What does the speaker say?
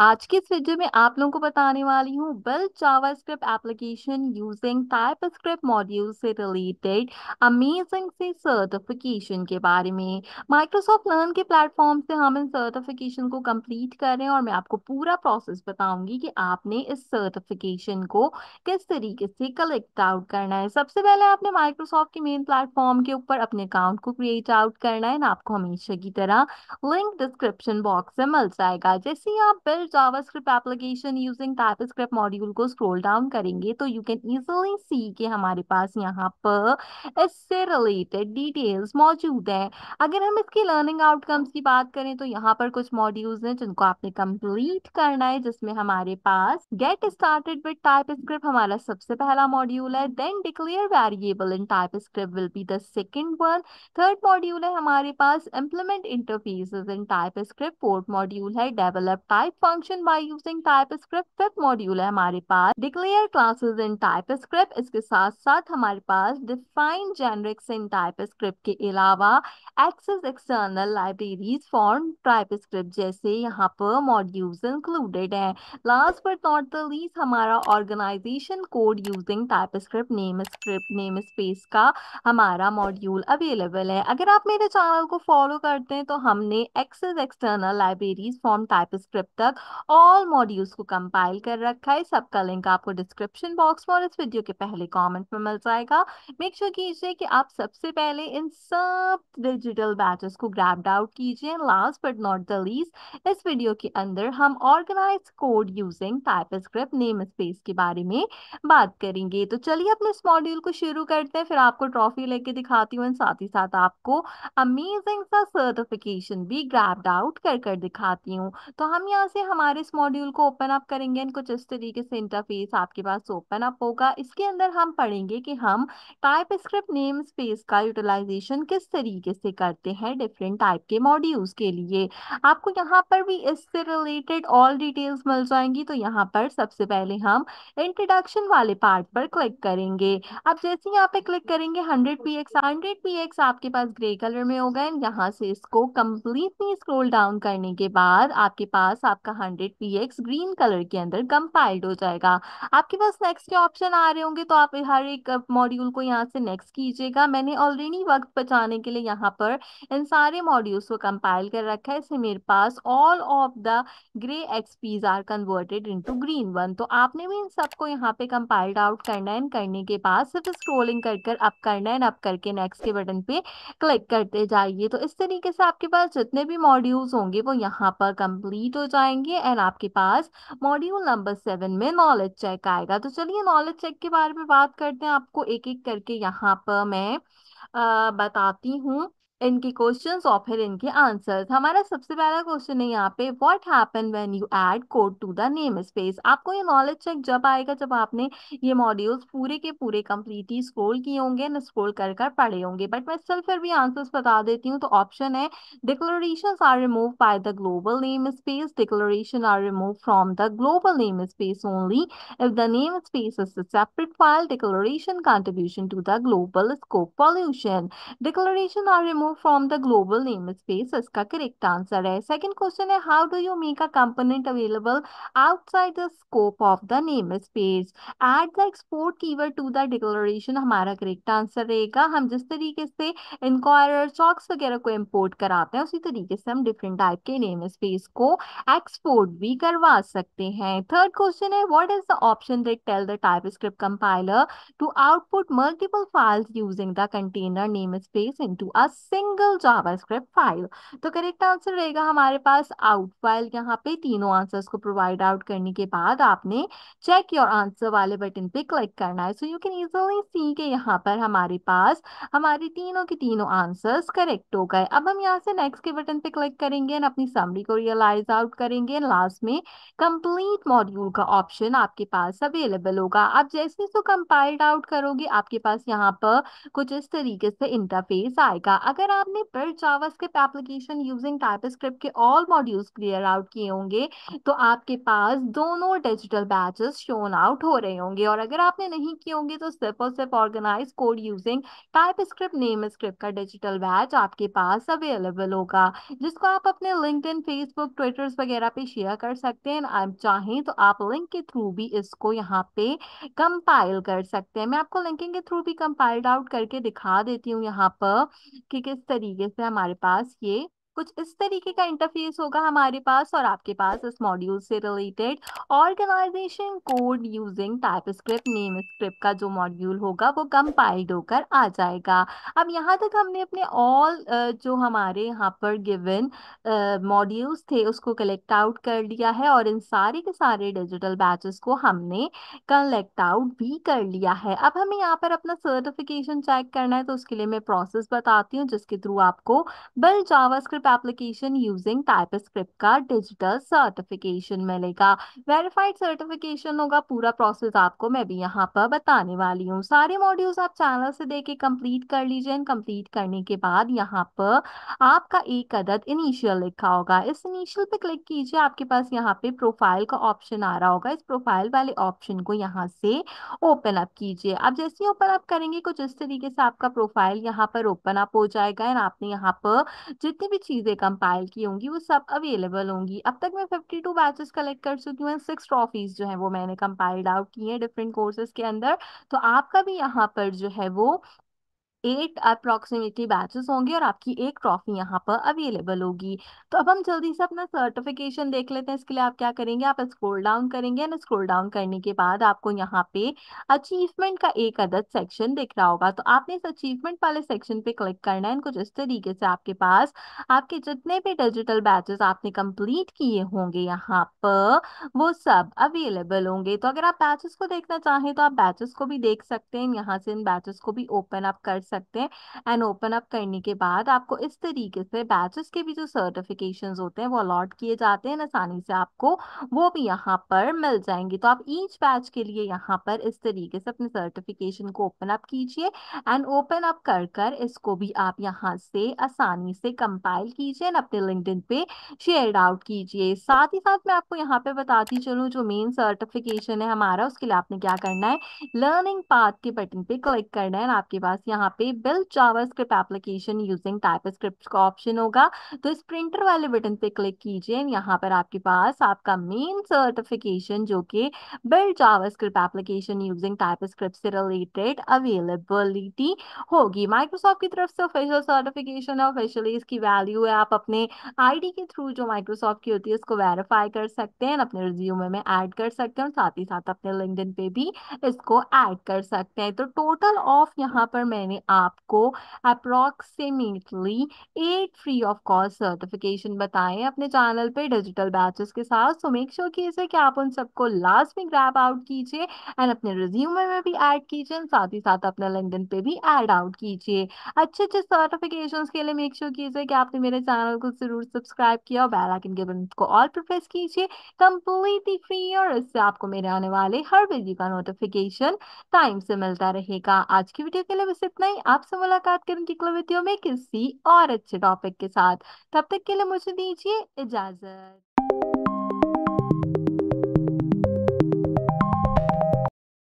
आज के इस वीडियो में आप लोगों को बताने वाली हूँ build JavaScript application using TypeScript module से रिलेटेड अमेजिंग से सर्टिफिकेशन के बारे में माइक्रोसॉफ्ट लर्न के प्लेटफॉर्म से हम इन सर्टिफिकेशन को कंप्लीट कर रहे हैं और मैं आपको पूरा प्रोसेस बताऊंगी कि आपने इस सर्टिफिकेशन को किस तरीके से कलेक्ट आउट करना है सबसे पहले आपने माइक्रोसॉफ्ट के मेन प्लेटफॉर्म के ऊपर अपने अकाउंट को क्रिएट आउट करना है ना आपको हमेशा की तरह लिंक डिस्क्रिप्शन बॉक्स में मिल जाएगा जैसे ही आप बिल्ड अगर JavaScript application using TypeScript module को स्क्रॉल डाउन करेंगे तो यू कैन इजीली सी कि हमारे पास यहाँ पर इससे रिलेटेड डिटेल्स मौजूद है अगर हम इसकी लर्निंग आउटकम्स की बात करें तो यहाँ पर कुछ मॉड्यूल्स हैं जिनको आपने कंप्लीट करना है जिसमें हमारे पास get started with TypeScript हमारा सबसे पहला मॉड्यूल है then declare variable in TypeScript will be the second one third module है हमारे पास implement interfaces in TypeScript fourth module है develop type function function by using TypeScript fifth module है हमारे पास declare classes in TypeScript इसके साथ साथ हमारे पास define generics in TypeScript के अलावा access external libraries form TypeScript जैसे यहाँ पर मॉड्यूल्स इंक्लूडेड हैं last but not the least हमारा organization code using TypeScript name script namespace का हमारा मॉड्यूल अवेलेबल है अगर आप मेरे चैनल को फॉलो करते हैं तो हमने access external libraries form TypeScript तक ऑल मॉड्यूल्स को कंपाइल कर रखा है सबका लिंक आपको डिस्क्रिप्शन बॉक्स में और इस वीडियो के पहले कमेंट में मिल जाएगा मेक श्योर कीजिए कि आप सबसे पहले इन सब डिजिटल बैचेस को ग्रैप्ड आउट कीजिए last but not the least इस वीडियो के अंदर हम organize code using TypeScript namespace के बारे में बात करेंगे तो चलिए अपने इस मॉड्यूल को शुरू करते हैं फिर आपको ट्रॉफी लेके दिखाती हूँ साथ ही साथ आपको अमेजिंग सा सर्टिफिकेशन भी ग्रैप्ड आउट कर कर दिखाती हूँ तो हम यहाँ से हम हमारे इस मॉड्यूल को ओपन अप करेंगे एंड कुछ इस तरीके से इंटरफेस आपके पास ओपन अप होगा इसके अंदर हम पढ़ेंगे कि हम टाइप स्क्रिप्ट नेम स्पेस का यूटिलाइजेशन किस तरीके से करते हैं डिफरेंट टाइप के मॉड्यूल्स के लिए आपको यहाँ पर भी इससे रिलेटेड ऑल डिटेल्स मिल जाएंगी तो यहाँ पर सबसे पहले हम इंट्रोडक्शन वाले पार्ट पर क्लिक करेंगे अब जैसे ही यहाँ पे क्लिक करेंगे hundred P X hundred P X आपके पास ग्रे कलर में होगा एंड यहाँ से इसको कम्प्लीटली स्क्रोल डाउन करने के बाद आपके पास आपका hundred P X green colour के अंदर कंपाइल्ड हो जाएगा आपके पास नेक्स्ट के ऑप्शन आ रहे होंगे तो आप हर एक मॉड्यूल को यहाँ से नेक्स्ट कीजिएगा मैंने ऑलरेडी वक्त बचाने के लिए यहाँ पर इन सारे मॉड्यूल्स को कंपाइल कर रखा है इसमें मेरे पास all of the grey XPs are converted into green one तो आपने भी इन सबको यहाँ पे कंपाइल्ड आउट करना है करने के बाद सिर्फ स्क्रोलिंग कर कर अप करना है अप करके नेक्स्ट के बटन पे क्लिक करते जाइए तो इस तरीके से आपके पास जितने भी मॉड्यूल्स होंगे वो यहाँ पर कंप्लीट हो जाएंगे करेंगे एंड आपके पास मॉड्यूल नंबर सेवन में नॉलेज चेक आएगा तो चलिए नॉलेज चेक के बारे में बात करते हैं आपको एक एक करके यहाँ पर मैं आ, बताती हूँ इनके क्वेश्चंस और फिर इनके आंसर्स हमारा सबसे पहला क्वेश्चन है यहाँ पे what happen when you add code to the namespace आपको ये नॉलेज चेक जब आएगा जब आपने ये मॉड्यूल्स पूरे के पूरे कम्प्लीटली स्क्रोल किए होंगे ना स्क्रोल कर कर पढ़े होंगे बट मैं सिर्फ फिर भी आंसर्स बता देती हूँ तो ऑप्शन है declaration are remove by the global namespace declaration are remove from the global namespace only if the namespace is separate file declaration contribution to the global scope pollution declaration are remove removed from the global namespace? इसका correct answer है second question है how do you make a component available outside the scope of the namespace add the export keyword to the declaration हमारा correct answer रहेगा हम जिस तरीके से inquire chalks वगैरह को इम्पोर्ट कराते हैं उसी तरीके से हम डिफरेंट टाइप के नेम स्पेस को एक्सपोर्ट भी करवा सकते हैं थर्ड क्वेश्चन है what is the option that tell the TypeScript compiler to output multiple files using the container namespace into a single JavaScript file तो करेक्ट आंसर रहेगा हमारे पास आउट फाइल यहाँ पे तीनों आंसर्स को provide out करने के बाद आपने चेक योर आंसर वाले बटन पे क्लिक करना है so you can easily see के यहाँ पर हमारे पास हमारे तीनों के तीनों आंसर्स करेक्ट हो गए अब हम यहाँ से नेक्स्ट के बटन पे क्लिक करेंगे एंड अपनी समरी को रियलाइज आउट करेंगे लास्ट में कंप्लीट मॉड्यूल का ऑप्शन आपके पास अवेलेबल होगा आप जैसे इसको कंपाइल्ड आउट करोगे आपके पास यहाँ पर कुछ इस तरीके से इंटरफेस आएगा अगर अगर आपने पर जावास्क्रिप्ट एप्लीकेशन यूजिंग टाइपस्क्रिप्ट के ऑल मॉड्यूल्स क्लियर आउट किए होंगे तो आपके पास दोनों डिजिटल बैचेस शोन आउट हो रहे होंगे और अगर आपने नहीं किए होंगे तो सिर्फ और सिर्फ organize code using TypeScript name script का डिजिटल बैच आपके पास अवेलेबल होगा जिसको आप अपने लिंक्डइन फेसबुक ट्विटर्स वगैरह पे शेयर कर सकते हैं आप चाहें तो आप लिंक के थ्रू भी इसको यहाँ पे कंपाइल कर सकते हैं मैं आपको लिंकिंग के थ्रू भी कंपाइल्ड आउट करके दिखा देती हूँ यहाँ पर कि किस इस तरीके से हमारे पास ये कुछ इस तरीके का इंटरफेस होगा हमारे पास और आपके पास इस मॉड्यूल से related organization code using TypeScript name script का जो मॉड्यूल होगा वो कंपाइल्ड होकर आ जाएगा अब यहाँ तक हमने अपने ऑल जो हमारे यहाँ पर गिवन मॉड्यूल्स थे उसको कलेक्ट आउट कर लिया है और इन सारे के सारे डिजिटल बैचेस को हमने कलेक्ट आउट भी कर लिया है अब हमें यहाँ पर अपना सर्टिफिकेशन चेक करना है तो उसके लिए मैं प्रोसेस बताती हूँ जिसके थ्रू आपको build Java application using TypeScript का डिजिटल सर्टिफिकेशन मिलेगा वेरीफाइड सर्टिफिकेशन होगा पूरा प्रोसेस आपको मैं भी यहाँ पर बताने वाली हूँ सारे मॉड्यूल्स आप चैनल से देख के कंप्लीट कर लीजिए एंड कंप्लीट करने के बाद यहाँ पर आपका एक अदद इनिशियल लिखा होगा इस इनिशियल पे क्लिक कीजिए आपके पास यहाँ पे प्रोफाइल का ऑप्शन आ रहा होगा इस प्रोफाइल वाले ऑप्शन को यहाँ से ओपन अप कीजिए आप जैसे ही ओपन अप करेंगे कुछ इस तरीके से आपका प्रोफाइल यहाँ पर ओपन अप हो जाएगा एंड आपने यहाँ पर जितनी भी चीज चीज़ें कंपाइल की होंगी वो सब अवेलेबल होंगी अब तक मैं फिफ्टी टू बैचेस कलेक्ट कर चुकी हूँ सिक्स ट्रॉफीज जो है वो मैंने कंपाइल्ड आउट की है डिफरेंट कोर्सेज के अंदर तो आपका भी यहाँ पर जो है वो एट अप्रोक्सीमेटली बैचेस होंगे और आपकी एक ट्रॉफी यहाँ पर अवेलेबल होगी तो अब हम जल्दी से अपना सर्टिफिकेशन देख लेते हैं इसके लिए आप क्या करेंगे आप स्क्रोल डाउन करेंगे एंड स्क्रोल डाउन करने के बाद आपको यहाँ पे अचीवमेंट का एक अदद सेक्शन दिख रहा होगा तो आपने इस अचीवमेंट वाले सेक्शन पे क्लिक करना है कुछ इस तरीके से आपके पास आपके जितने भी डिजिटल बैचेस आपने कंप्लीट किए होंगे यहाँ पर वो सब अवेलेबल होंगे तो अगर आप बैचेस को देखना चाहें तो आप बैचेस को भी देख सकते हैं यहाँ से इन बैचेस को भी ओपन अप कर सकते सकते हैं एंड ओपन अप करने के बाद आपको इस तरीके से बैचेस के भी जो सर्टिफिकेशन होते हैं वो अलॉट किए जाते हैं आसानी से आपको वो भी यहाँ पर मिल जाएंगे तो आप ईच बैच के लिए यहाँ पर इस तरीके से अपने सर्टिफिकेशन को ओपन अप कीजिए एंड ओपन अप कर कर इसको भी आप यहाँ से आसानी से कंपाइल कीजिए एंड अपने लिंकड पे शेयर आउट कीजिए साथ ही साथ मैं आपको यहाँ पे बताती चलूँ जो मेन सर्टिफिकेशन है हमारा उसके लिए आपने क्या करना है लर्निंग पाथ के बटन पे क्लिक करना है आपके पास यहाँ पे बी build JavaScript application using TypeScript का ऑप्शन होगा तो इस प्रिंटर वाले बटन पे क्लिक कीजिए यहाँ पर आपके पास आपका मेन सर्टिफिकेशन जो कि build JavaScript application using TypeScript से रिलेटेड अवेलेबिलिटी होगी माइक्रोसॉफ्ट की तरफ से ऑफिशियल सर्टिफिकेशन है ऑफिशियली इसकी वैल्यू है आप अपने आई के थ्रू जो माइक्रोसॉफ्ट की होती है उसको वेरीफाई कर सकते हैं अपने रिज्यूम में एड कर सकते हैं साथ ही साथ अपने लिंक पे भी इसको एड कर सकते हैं तो टोटल ऑफ यहाँ पर मैंने आपको approximately eight free of cost certification बताएं अपने चैनल पे डिजिटल बैचेस के साथ सो मेक श्योर कीजिए कि आप उन सबको लास्ट में ग्रैप आउट कीजिए एंड अपने रिज्यूमे में भी ऐड कीजिए साथ ही साथ अपने लिंक्डइन पे भी ऐड आउट कीजिए अच्छे अच्छे सर्टिफिकेशन के लिए मेक श्योर कीजिए कि आपने मेरे चैनल को जरूर सब्सक्राइब किया और बैल आइकन के बटन को ऑल पर प्रेस कीजिए कंप्लीटली फ्री और इससे आपको मेरे आने वाले हर वीडियो का नोटिफिकेशन टाइम से मिलता रहेगा आज की वीडियो के लिए बस इतना ही मैं आपसे मुलाकात करूंगी कुलवितियों में किसी और अच्छे टॉपिक के साथ तब तक के लिए मुझे दीजिए इजाजत